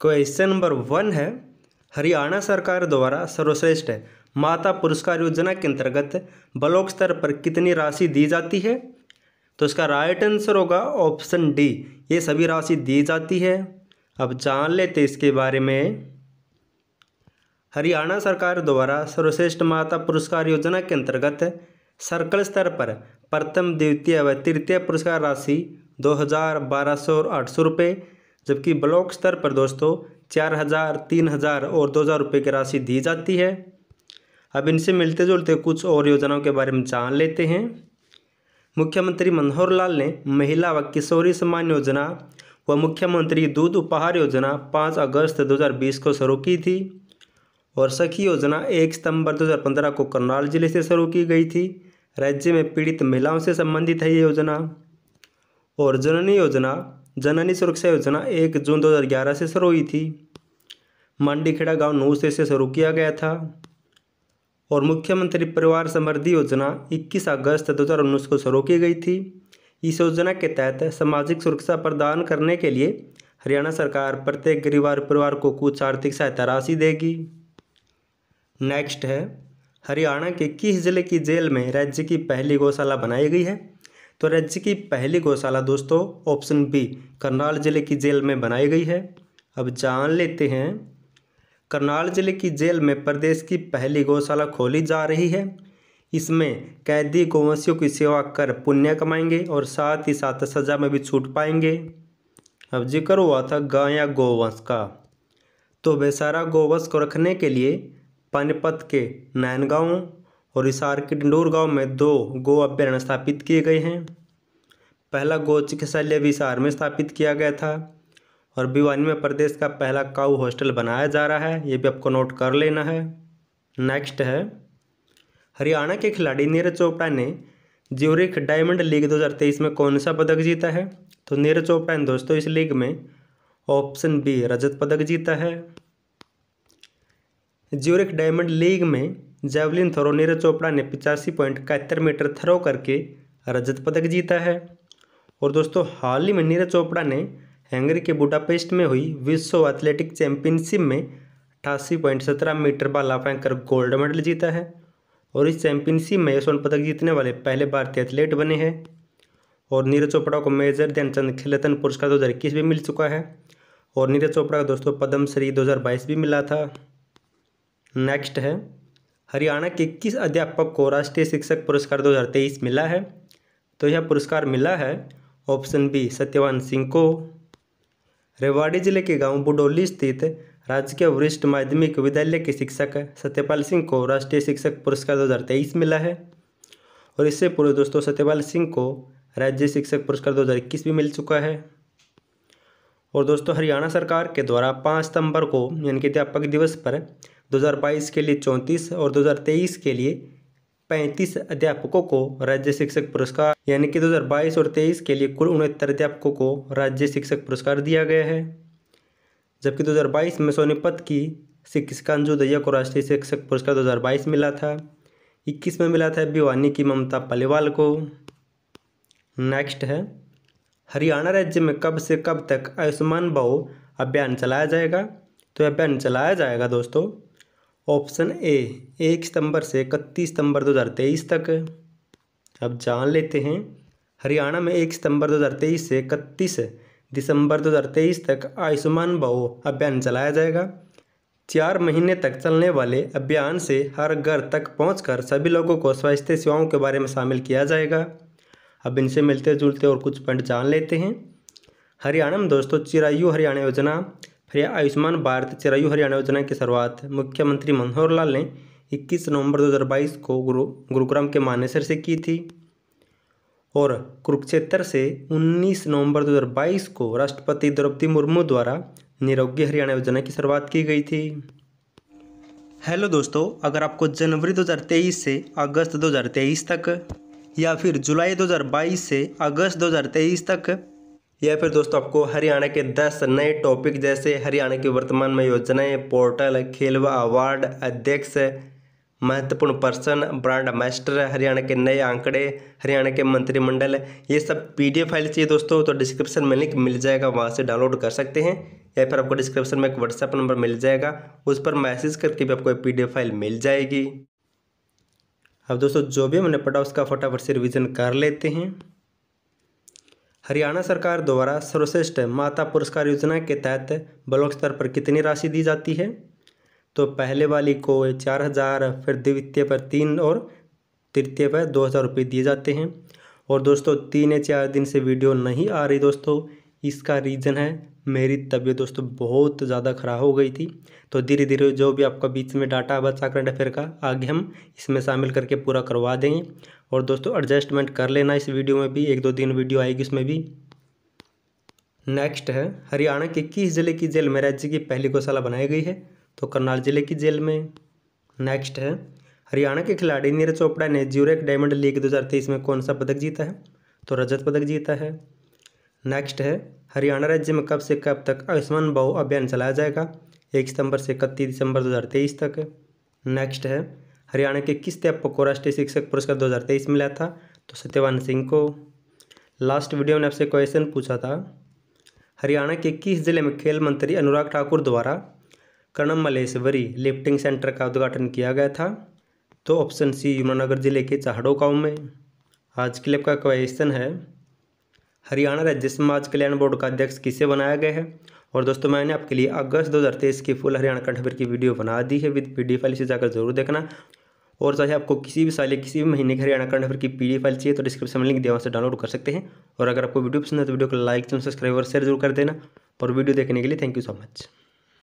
question तो number one है हरियाणा सरकार द्वारा सर्वश्रेष्ठ माता पुरस्कार योजना के अंतर्गत ब्लॉक स्तर पर कितनी राशि दी जाती है तो इसका राइट आंसर होगा ऑप्शन डी ये सभी राशि दी जाती है अब जान लेते इसके बारे में हरियाणा सरकार द्वारा सर्वश्रेष्ठ माता पुरस्कार योजना के अंतर्गत सर्कल स्तर पर प्रथम द्वितीय व तृतीय पुरस्कार राशि दो हज़ार बारह सौ आठ सौ रुपये जबकि ब्लॉक स्तर पर दोस्तों चार हज़ार तीन हज़ार और दो हज़ार रुपये की राशि दी जाती है अब इनसे मिलते जुलते कुछ और योजनाओं के बारे में जान लेते हैं मुख्यमंत्री मनोहर लाल ने महिला व किशोरी सम्मान योजना व मुख्यमंत्री दूध उपहार योजना पाँच अगस्त दो को शुरू की थी और सखी योजना एक सितंबर 2015 को करनाल जिले से शुरू की गई थी राज्य में पीड़ित महिलाओं से संबंधित है ये योजना और जननी योजना जननी सुरक्षा योजना एक जून 2011 से शुरू हुई थी मंडी खेड़ा गाँव नौ से शुरू किया गया था और मुख्यमंत्री परिवार समृद्धि योजना 21 अगस्त 2019 को शुरू की गई थी इस योजना के तहत सामाजिक सुरक्षा प्रदान करने के लिए हरियाणा सरकार प्रत्येक गरीब परिवार को कुछ आर्थिक सहायता राशि देगी नेक्स्ट है हरियाणा के किस जिले की जेल में राज्य की पहली गौशाला बनाई गई है तो राज्य की पहली गौशाला दोस्तों ऑप्शन बी करनाल जिले की जेल में बनाई गई है अब जान लेते हैं करनाल जिले की जेल में प्रदेश की पहली गौशाला खोली जा रही है इसमें कैदी गौवंशियों की सेवा कर पुण्य कमाएंगे और साथ ही साथ सजा में भी छूट पाएंगे अब जिक्र हुआ था गाय या गोवंश का तो बेसारा गोवंश को रखने के लिए पानीपत के नैनगांव और हिसार के डंडोर गांव में दो गो अभ्यारण्य स्थापित किए गए हैं पहला गो चिकित्सालय भी हिसार में स्थापित किया गया था और भिवानी में प्रदेश का पहला काऊ हॉस्टल बनाया जा रहा है ये भी आपको नोट कर लेना है नेक्स्ट है हरियाणा के खिलाड़ी नीरज चोपड़ा ने ज्यूरिक डायमंड लीग 2023 में कौन सा पदक जीता है तो नीरज चोपड़ा ने दोस्तों इस लीग में ऑप्शन बी रजत पदक जीता है ज्यूरिक डायमंड लीग में जैवलिन थ्रो नीरज चोपड़ा ने पिचासी पॉइंट इकहत्तर मीटर थ्रो करके रजत पदक जीता है और दोस्तों हाल ही में नीरज चोपड़ा ने हंगरी के बुडापेस्ट में हुई विश्व एथलेटिक चैंपियनशिप में अठासी पॉइंट सत्रह मीटर बाला फेंककर गोल्ड मेडल जीता है और इस चैंपियनशिप में स्वर्ण पदक जीतने वाले पहले भारतीय एथलीट बने हैं और नीरज चोपड़ा को मेजर ध्यानचंद खिलतन पुरस्कार दो हज़ार इक्कीस भी मिल चुका है और नीरज चोपड़ा को दोस्तों पद्मश्री बाईस भी मिला था नेक्स्ट है हरियाणा के किस अध्यापक को राष्ट्रीय शिक्षक पुरस्कार 2023 मिला है तो यह पुरस्कार मिला है ऑप्शन बी सत्यवान सिंह को रेवाड़ी जिले के गांव बुडोली स्थित राजकीय वरिष्ठ माध्यमिक विद्यालय के शिक्षक सत्यपाल सिंह को राष्ट्रीय शिक्षक पुरस्कार 2023 मिला है और इससे पूर्व दोस्तों सत्यपाल सिंह को राज्य शिक्षक पुरस्कार 2021 भी मिल चुका है और दोस्तों हरियाणा सरकार के द्वारा पाँच सितंबर को यानी कि अध्यापक दिवस पर 2022 के लिए चौंतीस और 2023 के लिए पैंतीस अध्यापकों को राज्य शिक्षक पुरस्कार यानी कि 2022 और 23 के लिए कुल उनहत्तर अध्यापकों को राज्य शिक्षक पुरस्कार दिया गया है जबकि 2022 में सोनीपत की शिक्षिका अंजू दैया को राष्ट्रीय शिक्षक पुरस्कार 2022 मिला था 21 में मिला था भिवानी की ममता पालीवाल को नेक्स्ट है हरियाणा राज्य में कब से कब तक आयुष्मान भाव अभियान चलाया जाएगा तो अभियान चलाया जाएगा दोस्तों ऑप्शन ए एक सितंबर से इकतीस सितंबर 2023 तक अब जान लेते हैं हरियाणा में एक सितंबर 2023 से इकतीस दिसंबर 2023 तक आयुष्मान भाव अभियान चलाया जाएगा चार महीने तक चलने वाले अभियान से हर घर तक पहुंचकर सभी लोगों को स्वास्थ्य सेवाओं के बारे में शामिल किया जाएगा अब इनसे मिलते जुलते और कुछ पॉइंट जान लेते हैं हरियाणा में दोस्तों चिरायु हरियाणा योजना फिर आयुष्मान भारत चिरायु हरियाणा योजना की शुरुआत मुख्यमंत्री मनोहर लाल ने 21 नवंबर 2022 को गुरु गुरुग्राम के मानेसर से की थी और कुरुक्षेत्र से 19 नवंबर 2022 को राष्ट्रपति द्रौपदी मुर्मू द्वारा निरोग्य हरियाणा योजना की शुरुआत की गई थी हेलो दोस्तों अगर आपको जनवरी 2023 से अगस्त 2023 तक या फिर जुलाई 2022 से अगस्त 2023 तक या फिर दोस्तों आपको हरियाणा के 10 नए टॉपिक जैसे हरियाणा की वर्तमान में योजनाएं पोर्टल खेल व अवार्ड अध्यक्ष महत्वपूर्ण पर्सन ब्रांड मास्टर हरियाणा के नए आंकड़े हरियाणा के मंत्रिमंडल ये सब पीडीएफ फाइल चाहिए दोस्तों तो डिस्क्रिप्शन में लिंक मिल जाएगा वहाँ से डाउनलोड कर सकते हैं या फिर आपको डिस्क्रिप्शन में एक व्हाट्सएप नंबर मिल जाएगा उस पर मैसेज करके भी आपको पी फाइल मिल जाएगी अब दोस्तों जो भी हमने पढ़ा उसका फटाफट से रिविज़न कर लेते हैं हरियाणा सरकार द्वारा सर्वश्रेष्ठ माता पुरस्कार योजना के तहत ब्लॉक स्तर पर कितनी राशि दी जाती है तो पहले वाली को चार हज़ार फिर द्वितीय पर तीन और तृतीय पर दो हज़ार रुपये दिए जाते हैं और दोस्तों तीन या चार दिन से वीडियो नहीं आ रही दोस्तों इसका रीज़न है मेरी तबीयत दोस्तों बहुत ज़्यादा ख़राब हो गई थी तो धीरे धीरे जो भी आपका बीच में डाटा बचा करंट अफेयर का आगे हम इसमें शामिल करके पूरा करवा देंगे और दोस्तों एडजस्टमेंट कर लेना इस वीडियो में भी एक दो दिन वीडियो आएगी उसमें भी नेक्स्ट है हरियाणा के किस जिले की जेल में राज्य की पहली गौशाला बनाई गई है तो करनाल जिले की जेल में नेक्स्ट है हरियाणा के खिलाड़ी नीरज चोपड़ा ने ज्यूरेक डायमंड लीग दो हज़ार तेईस में कौन सा पदक जीता है तो रजत पदक जीता है नेक्स्ट है हरियाणा राज्य में कब से कब तक आयुष्मान बहु अभियान चलाया जाएगा एक सितंबर से इकतीस दिसंबर 2023 तक नेक्स्ट है हरियाणा के किस अध्यापक को राष्ट्रीय शिक्षक पुरस्कार 2023 मिला था तो सत्यवान सिंह को लास्ट वीडियो में आपसे क्वेश्चन पूछा था हरियाणा के किस जिले में खेल मंत्री अनुराग ठाकुर द्वारा कर्णम मलेश्वरी लिफ्टिंग सेंटर का उद्घाटन किया गया था तो ऑप्शन सी यमुनानगर जिले के चाहड़ो गाँव में आज के लिए आपका क्वेश्चन है हरियाणा राज्य समाज कल्याण बोर्ड का अध्यक्ष किसे बनाया गया है और दोस्तों मैंने आपके लिए अगस्त 2023 की फुल हरियाणा कंठभर की वीडियो बना दी है विद डी फाइल से जाकर जरूर देखना और चाहे आपको किसी भी साल या किसी भी महीने की हरियाणा कंठभर की पीडीएफ फाइल चाहिए तो डिस्क्रिप्शन में लिंक दिया वहाँ से डाउनलोड कर सकते हैं और अगर आपको वीडियो पसंद है तो वीडियो को लाइक सब्सक्राइब और शेयर जरूर कर देना और वीडियो देखने के लिए थैंक यू सो मच